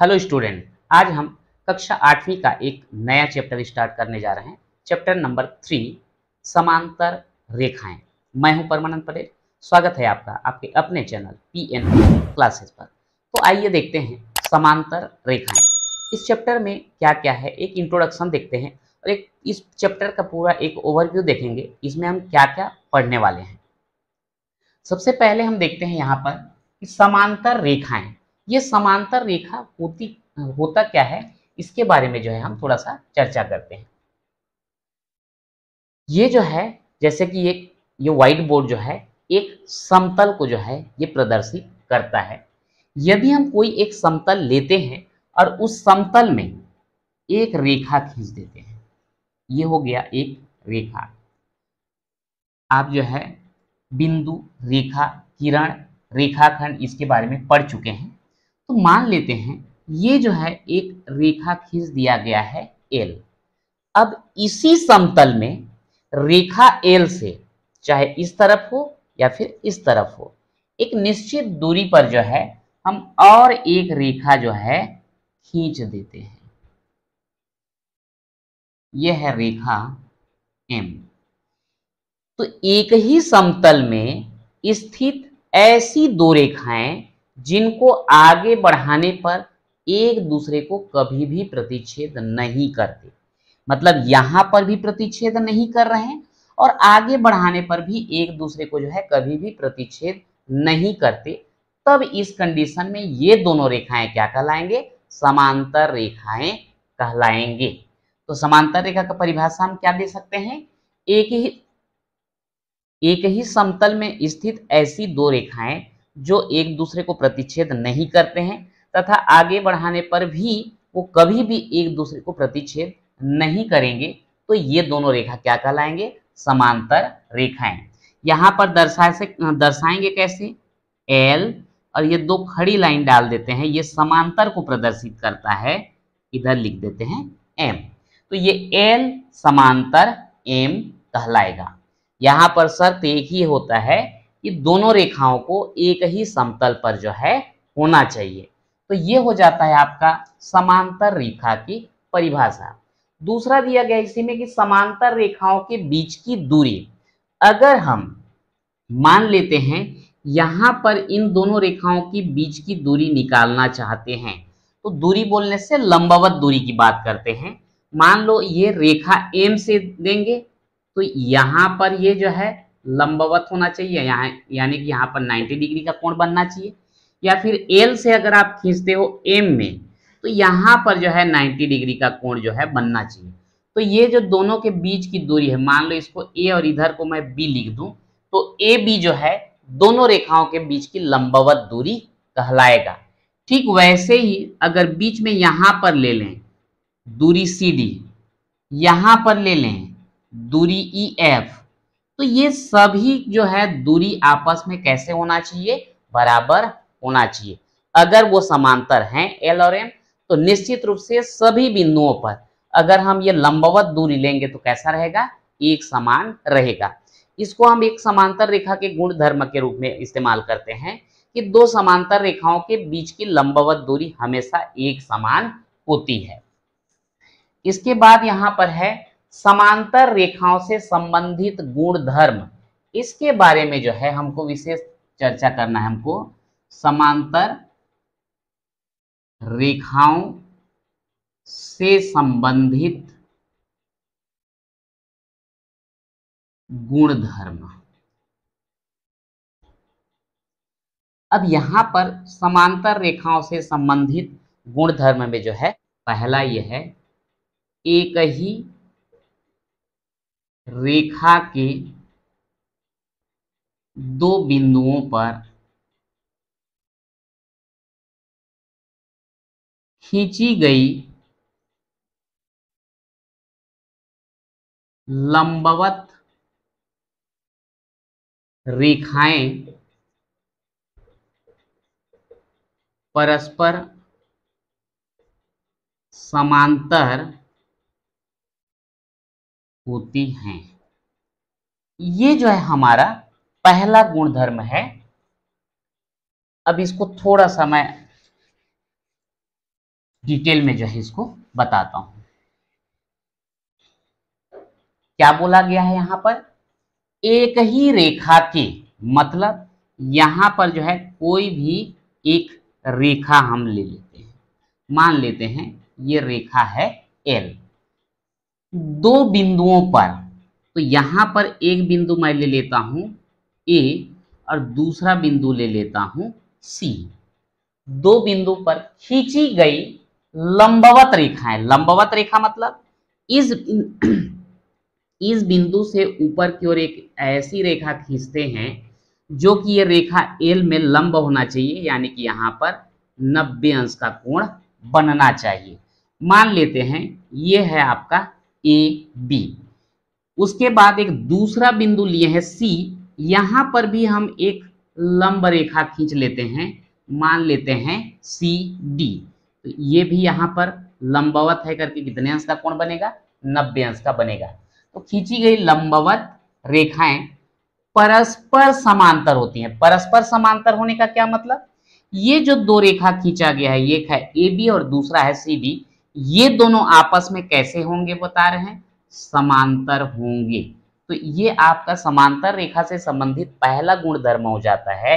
Hello student आज हम कक्षा आठवीं का एक नया चैप्टर स्टार्ट करने जा रहे हैं चैप्टर नंबर थ्री समांतर रेखाएं मैं हूं परमानंद पटेल स्वागत है आपका आपके अपने चैनल पी एन क्लासेस पर तो आइए देखते हैं समांतर रेखाएं इस चैप्टर में क्या क्या है एक इंट्रोडक्शन देखते हैं और एक इस चैप्टर का पूरा एक ओवरव्यू देखेंगे इसमें हम क्या क्या पढ़ने वाले हैं सबसे पहले हम देखते हैं यहाँ पर कि समांतर रेखाएं ये समांतर रेखा होती होता क्या है इसके बारे में जो है हम थोड़ा सा चर्चा करते हैं ये जो है जैसे कि एक ये व्हाइट बोर्ड जो है एक समतल को जो है ये प्रदर्शित करता है यदि हम कोई एक समतल लेते हैं और उस समतल में एक रेखा खींच देते हैं ये हो गया एक रेखा आप जो है बिंदु रेखा किरण रेखाखंड इसके बारे में पढ़ चुके हैं तो मान लेते हैं ये जो है एक रेखा खींच दिया गया है एल अब इसी समतल में रेखा एल से चाहे इस तरफ हो या फिर इस तरफ हो एक निश्चित दूरी पर जो है हम और एक रेखा जो है खींच देते हैं यह है रेखा एम तो एक ही समतल में स्थित ऐसी दो रेखाएं जिनको आगे बढ़ाने पर एक दूसरे को कभी भी प्रतिच्छेद नहीं करते मतलब यहां पर भी प्रतिच्छेद नहीं कर रहे हैं और आगे बढ़ाने पर भी एक दूसरे को जो है कभी भी प्रतिच्छेद नहीं करते तब इस कंडीशन में ये दोनों रेखाएं क्या कहलाएंगे समांतर रेखाएं कहलाएंगे तो समांतर रेखा का परिभाषा हम क्या दे सकते हैं एक ही एक ही समतल में स्थित ऐसी दो रेखाएं जो एक दूसरे को प्रतिच्छेद नहीं करते हैं तथा आगे बढ़ाने पर भी वो कभी भी एक दूसरे को प्रतिच्छेद नहीं करेंगे तो ये दोनों रेखा क्या कहलाएंगे समांतर रेखाएं यहाँ पर दर्शाए से दर्शाएंगे कैसे एल और ये दो खड़ी लाइन डाल देते हैं ये समांतर को प्रदर्शित करता है इधर लिख देते हैं एम तो ये एल समांतर एम कहलाएगा यहाँ पर शर्त एक ही होता है कि दोनों रेखाओं को एक ही समतल पर जो है होना चाहिए तो ये हो जाता है आपका समांतर रेखा की परिभाषा दूसरा दिया गया इसी में कि समांतर रेखाओं के बीच की दूरी अगर हम मान लेते हैं यहां पर इन दोनों रेखाओं के बीच की दूरी निकालना चाहते हैं तो दूरी बोलने से लंबावत दूरी की बात करते हैं मान लो ये रेखा एम से देंगे तो यहां पर ये जो है लंबवत होना चाहिए यहाँ यानी कि यहाँ पर 90 डिग्री का कोण बनना चाहिए या फिर एल से अगर आप खींचते हो एम में तो यहाँ पर जो है 90 डिग्री का कोण जो है बनना चाहिए तो ये जो दोनों के बीच की दूरी है मान लो इसको ए और इधर को मैं बी लिख दू तो ए बी जो है दोनों रेखाओं के बीच की लंबवत दूरी कहलाएगा ठीक वैसे ही अगर बीच में यहाँ पर ले लें दूरी सी डी यहाँ पर ले लें दूरी ई e एफ तो ये सभी जो है दूरी आपस में कैसे होना चाहिए बराबर होना चाहिए अगर वो समांतर हैं एल और एम तो निश्चित रूप से सभी बिंदुओं पर अगर हम ये लंबवत दूरी लेंगे तो कैसा रहेगा एक समान रहेगा इसको हम एक समांतर रेखा के गुण धर्म के रूप में इस्तेमाल करते हैं कि दो समांतर रेखाओं के बीच की लंबवत दूरी हमेशा एक समान होती है इसके बाद यहां पर है समांतर रेखाओं से संबंधित गुण धर्म इसके बारे में जो है हमको विशेष चर्चा करना है हमको समांतर रेखाओं से संबंधित गुण धर्म अब यहां पर समांतर रेखाओं से संबंधित गुण धर्म में जो है पहला यह है एक ही रेखा के दो बिंदुओं पर खींची गई लंबवत रेखाएं परस्पर समांतर होती हैं ये जो है हमारा पहला गुणधर्म है अब इसको थोड़ा सा मैं डिटेल में जो है इसको बताता हूं क्या बोला गया है यहां पर एक ही रेखा के मतलब यहां पर जो है कोई भी एक रेखा हम ले लेते हैं मान लेते हैं ये रेखा है एल दो बिंदुओं पर तो यहाँ पर एक बिंदु मैं ले लेता हूं ए और दूसरा बिंदु ले लेता हूँ सी दो बिंदु पर खींची गई लंबवत रेखाएं लंबवत रेखा मतलब इस इस बिंदु से ऊपर की ओर एक ऐसी रेखा खींचते हैं जो कि यह रेखा एल में लंब होना चाहिए यानी कि यहाँ पर 90 अंश का कोण बनना चाहिए मान लेते हैं यह है आपका ए बी उसके बाद एक दूसरा बिंदु लिए हैं सी यहां पर भी हम एक लंब रेखा खींच लेते हैं मान लेते हैं सी डी तो ये भी यहां पर लंबवत है करके कितने अंश का कोण बनेगा नब्बे अंश का बनेगा तो खींची गई लंबवत रेखाएं परस्पर समांतर होती हैं परस्पर समांतर होने का क्या मतलब ये जो दो रेखा खींचा गया है एक है ए बी और दूसरा है सी डी ये दोनों आपस में कैसे होंगे बता रहे हैं समांतर होंगे तो ये आपका समांतर रेखा से संबंधित पहला गुण धर्म हो जाता है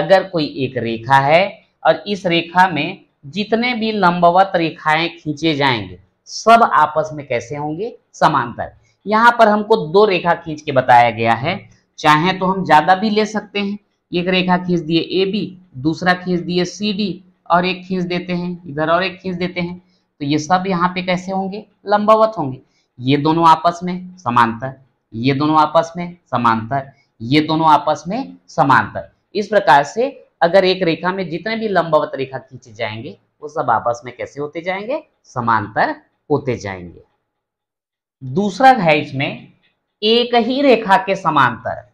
अगर कोई एक रेखा है और इस रेखा में जितने भी लंबवत रेखाएं खींचे जाएंगे सब आपस में कैसे होंगे समांतर यहाँ पर हमको दो रेखा खींच के बताया गया है चाहे तो हम ज्यादा भी ले सकते हैं एक रेखा खींच दिए ए बी दूसरा खींच दिए सी डी और एक खींच देते हैं इधर और एक खींच देते हैं तो ये सब यहाँ पे कैसे होंगे लंबावत होंगे ये दोनों आपस में समांतर ये दोनों आपस में समांतर ये दोनों आपस में समांतर इस प्रकार से अगर एक रेखा में जितने भी लंबावत रेखा खींचे जाएंगे वो सब आपस में कैसे होते जाएंगे समांतर होते जाएंगे दूसरा है इसमें एक ही रेखा के समांतर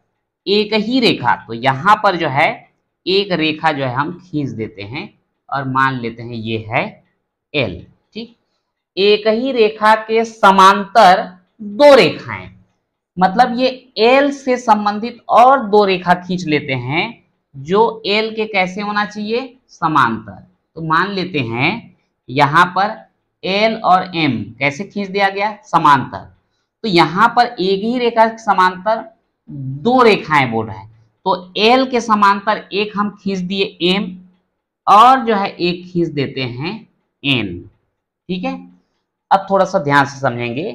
एक ही रेखा तो यहां पर जो है एक रेखा जो है हम खींच देते हैं और मान लेते हैं ये है एल एक ही रेखा के समांतर दो रेखाएं मतलब ये एल से संबंधित और दो रेखा खींच लेते हैं जो एल के कैसे होना चाहिए समांतर तो मान लेते हैं यहां पर एल और एम कैसे खींच दिया गया समांतर तो यहां पर एक ही रेखा के समांतर दो रेखाएं बोल रहा है तो एल के समांतर एक हम खींच दिए एम और जो है एक खींच देते हैं एन ठीक है अब थोड़ा सा ध्यान से समझेंगे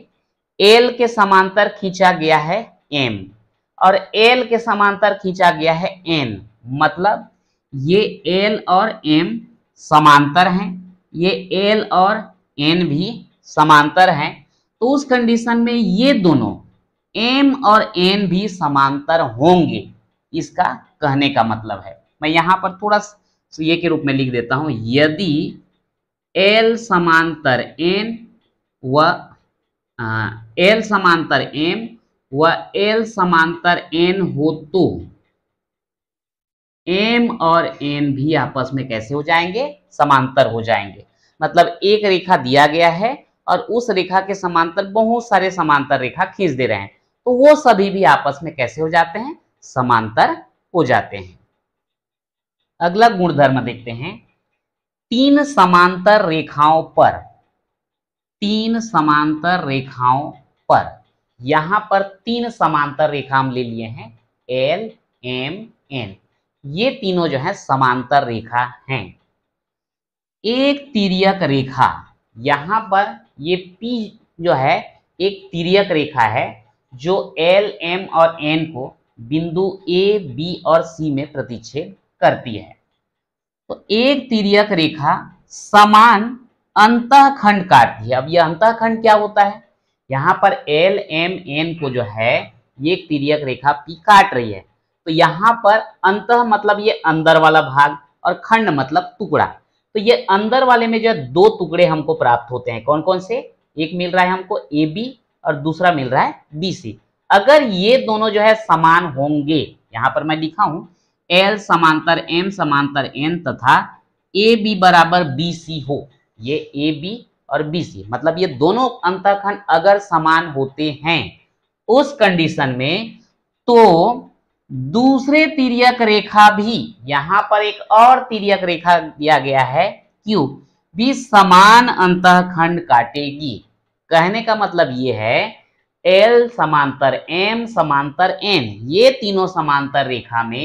एल के समांतर खींचा गया है एम और एल के समांतर खींचा गया है एन मतलब ये एल और एम समांतर हैं ये एल और एन भी समांतर हैं तो उस कंडीशन में ये दोनों एम और एन भी समांतर होंगे इसका कहने का मतलब है मैं यहां पर थोड़ा ये के रूप में लिख देता हूं यदि एल समांतर एन व एल समांतर एम व एल समांतर एन हो तो एम और एन भी आपस में कैसे हो जाएंगे समांतर हो जाएंगे मतलब एक रेखा दिया गया है और उस रेखा के समांतर बहुत सारे समांतर रेखा खींच दे रहे हैं तो वो सभी भी आपस में कैसे हो जाते हैं समांतर हो जाते हैं अगला गुणधर्म देखते हैं तीन समांतर रेखाओं पर तीन समांतर रेखाओं पर यहां पर तीन समांतर रेखा हम ले लिए हैं एल एम एन ये तीनों जो है समांतर रेखा हैं एक तिरियक रेखा यहां पर ये पी जो है एक तिरियक रेखा है जो एल एम और एन को बिंदु ए बी और सी में प्रतिच्छेद करती है तो एक तिरियक रेखा समान अंतःखंड काटती है अब ये अंतःखंड क्या होता है यहाँ पर एल एम एन को जो है ये तिरक रेखा पी काट रही है तो यहाँ पर अंत मतलब ये अंदर वाला भाग और खंड मतलब टुकड़ा तो ये अंदर वाले में जो है दो टुकड़े हमको प्राप्त होते हैं कौन कौन से एक मिल रहा है हमको ए बी और दूसरा मिल रहा है बी सी अगर ये दोनों जो है समान होंगे यहाँ पर मैं लिखा हूं एल समांतर एम समांतर एन तथा ए बी बराबर बी सी हो ये ए बी और बी सी मतलब ये दोनों अंतखंड अगर समान होते हैं उस कंडीशन में तो दूसरे तिरक रेखा भी यहां पर एक और तिरक रेखा दिया गया है क्यू भी समान अंतखंड काटेगी कहने का मतलब ये है एल समांतर एम समांतर एन ये तीनों समांतर रेखा में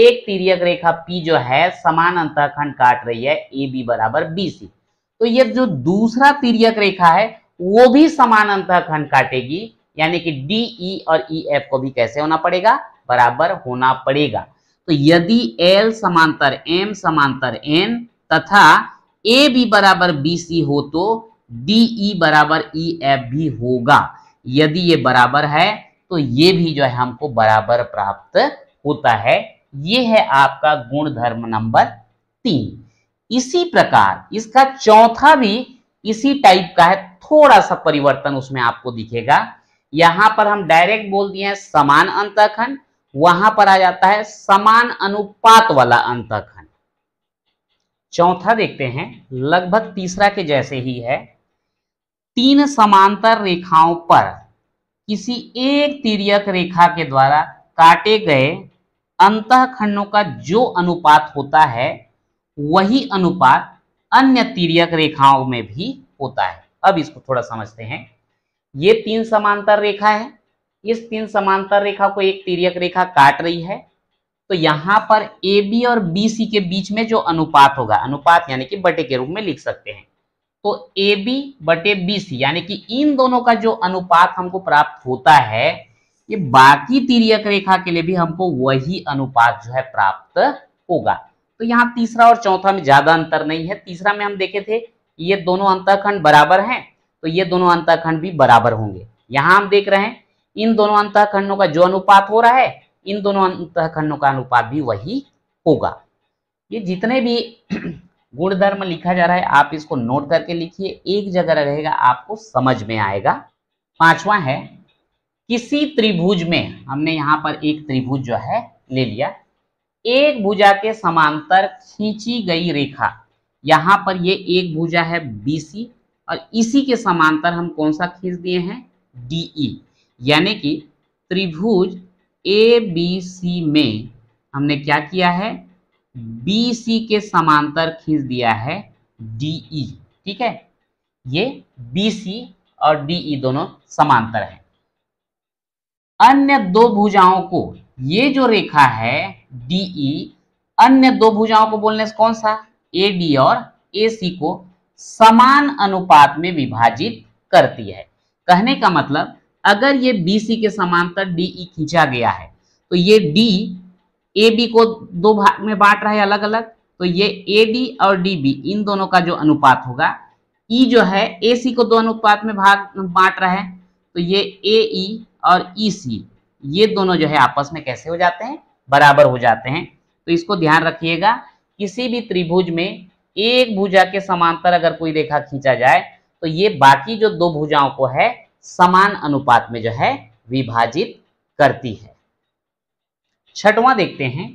एक तिरक रेखा पी जो है समान अंतःखंड काट रही है ए बी बराबर बी सी तो ये जो दूसरा तिरक रेखा है वो भी समानांतर खंड काटेगी यानी कि डी ई e और ई e, एफ को भी कैसे होना पड़ेगा बराबर होना पड़ेगा तो यदि एल समांतर एम समांतर एन तथा ए भी बराबर बी सी हो तो डी ई e बराबर ई एफ भी होगा यदि ये बराबर है तो ये भी जो है हमको बराबर प्राप्त होता है ये है आपका गुण धर्म नंबर तीन इसी प्रकार इसका चौथा भी इसी टाइप का है थोड़ा सा परिवर्तन उसमें आपको दिखेगा यहां पर हम डायरेक्ट बोल दिए हैं समान खंड वहां पर आ जाता है समान अनुपात वाला खंड चौथा देखते हैं लगभग तीसरा के जैसे ही है तीन समांतर रेखाओं पर किसी एक तिरक रेखा के द्वारा काटे गए अंतखंडों का जो अनुपात होता है वही अनुपात अन्य तिरक रेखाओं में भी होता है अब इसको थोड़ा समझते हैं ये तीन समांतर रेखा है इस तीन समांतर रेखा को एक तिरक रेखा काट रही है तो यहां पर ए बी और बी सी के बीच में जो अनुपात होगा अनुपात यानी कि बटे के रूप में लिख सकते हैं तो ए बी बटे बी सी यानी कि इन दोनों का जो अनुपात हमको प्राप्त होता है ये बाकी तिरक रेखा के लिए भी हमको वही अनुपात जो है प्राप्त होगा तो यहाँ तीसरा और चौथा में ज्यादा अंतर नहीं है तीसरा में हम देखे थे ये दोनों अंतःखंड बराबर हैं तो ये दोनों अंतःखंड भी बराबर होंगे यहाँ हम देख रहे हैं इन दोनों अंतःखंडों का जो अनुपात हो रहा है इन दोनों अंतःखंडों का अनुपात भी वही होगा ये जितने भी गुणधर्म लिखा जा रहा है आप इसको नोट करके लिखिए एक जगह रहेगा आपको समझ में आएगा पांचवा है किसी त्रिभुज में हमने यहाँ पर एक त्रिभुज जो है ले लिया एक भुजा के समांतर खींची गई रेखा यहां पर ये एक भुजा है बीसी और इसी के समांतर हम कौन सा खींच दिए हैं डीई e। यानी कि त्रिभुज ए बी सी में हमने क्या किया है बी सी के समांतर खींच दिया है डीई e। ठीक है ये बी सी और डीई e दोनों समांतर हैं अन्य दो भुजाओं को ये जो रेखा है डीई e, अन्य दो भुजाओं को बोलने से कौन सा ए डी और ए सी को समान अनुपात में विभाजित करती है कहने का मतलब अगर ये बी सी के समांतर डीई e खींचा गया है तो ये डी ए बी को दो भाग में बांट रहा है अलग अलग तो ये ए डी और डी बी इन दोनों का जो अनुपात होगा ई e जो है ए सी को दो अनुपात में भाग बांट रहा है तो ये ए ई e और ई e, सी ये दोनों जो है आपस में कैसे हो जाते हैं बराबर हो जाते हैं तो इसको ध्यान रखिएगा किसी भी त्रिभुज में एक भुजा के समांतर अगर कोई रेखा खींचा जाए तो ये बाकी जो दो भुजाओं को है समान अनुपात में जो है विभाजित करती है छठवां देखते हैं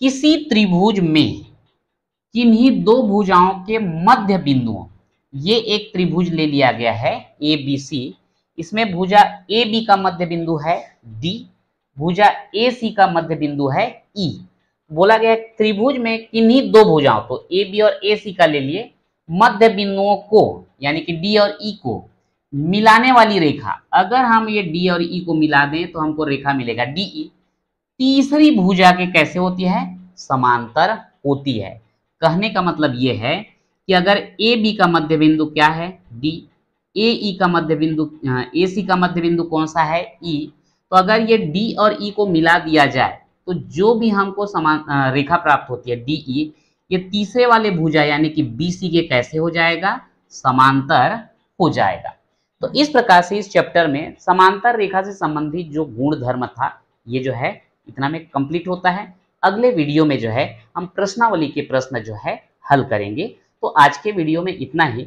किसी त्रिभुज में किन्हीं दो भुजाओं के मध्य बिंदुओं ये एक त्रिभुज ले लिया गया है ए बी सी इसमें भुजा ए बी का मध्य बिंदु है डी भुजा ए सी का मध्य बिंदु है ई e. बोला गया त्रिभुज में किन्हीं दो भुजाओं तो ए बी और ए सी का ले लिए मध्य बिंदुओं को यानी कि डी और ई e को मिलाने वाली रेखा अगर हम ये डी और ई e को मिला दें तो हमको रेखा मिलेगा डी ई तीसरी भुजा के कैसे होती है समांतर होती है कहने का मतलब ये है कि अगर ए बी का मध्य बिंदु क्या है डी ए e का मध्य बिंदु ए सी का मध्य बिंदु कौन सा है ई e. तो अगर ये डी और ई e को मिला दिया जाए तो जो भी हमको समान रेखा प्राप्त होती है डी ई ये तीसरे वाले भुजा यानी कि बी सी के कैसे हो जाएगा समांतर हो जाएगा तो इस प्रकार से इस चैप्टर में समांतर रेखा से संबंधित जो गुण धर्म था ये जो है इतना में कंप्लीट होता है अगले वीडियो में जो है हम प्रश्नावली के प्रश्न जो है हल करेंगे तो आज के वीडियो में इतना ही